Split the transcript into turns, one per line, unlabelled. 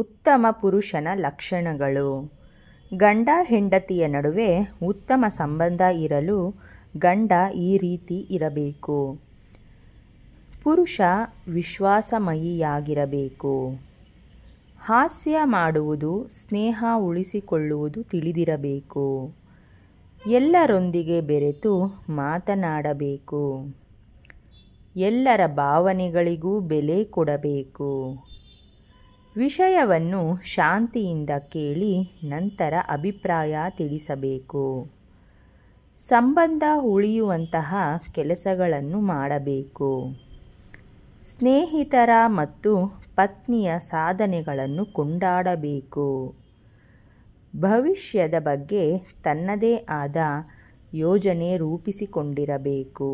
ಉತ್ತಮ ಪುರುಷನ ಲಕ್ಷಣಗಳು ಗಂಡ ಹೆಂಡತಿಯ ನಡುವೆ ಉತ್ತಮ ಸಂಬಂಧ ಇರಲು ಗಂಡ ಈ ರೀತಿ ಇರಬೇಕು ಪುರುಷ ವಿಶ್ವಾಸಮಯಿಯಾಗಿರಬೇಕು ಹಾಸ್ಯ ಮಾಡುವುದು ಸ್ನೇಹ ಉಳಿಸಿಕೊಳ್ಳುವುದು ತಿಳಿದಿರಬೇಕು ಎಲ್ಲರೊಂದಿಗೆ ಬೆರೆತು ಮಾತನಾಡಬೇಕು ಎಲ್ಲರ ಭಾವನೆಗಳಿಗೂ ಬೆಲೆ ಕೊಡಬೇಕು ವಿಷಯವನ್ನು ಶಾಂತಿಯಿಂದ ಕೇಳಿ ನಂತರ ಅಭಿಪ್ರಾಯ ತಿಳಿಸಬೇಕು ಸಂಬಂಧ ಉಳಿಯುವಂತಹ ಕೆಲಸಗಳನ್ನು ಮಾಡಬೇಕು ಸ್ನೇಹಿತರ ಮತ್ತು ಪತ್ನಿಯ ಸಾಧನೆಗಳನ್ನು ಕೊಂಡಾಡಬೇಕು ಭವಿಷ್ಯದ ಬಗ್ಗೆ ತನ್ನದೇ ಆದ ಯೋಜನೆ ರೂಪಿಸಿಕೊಂಡಿರಬೇಕು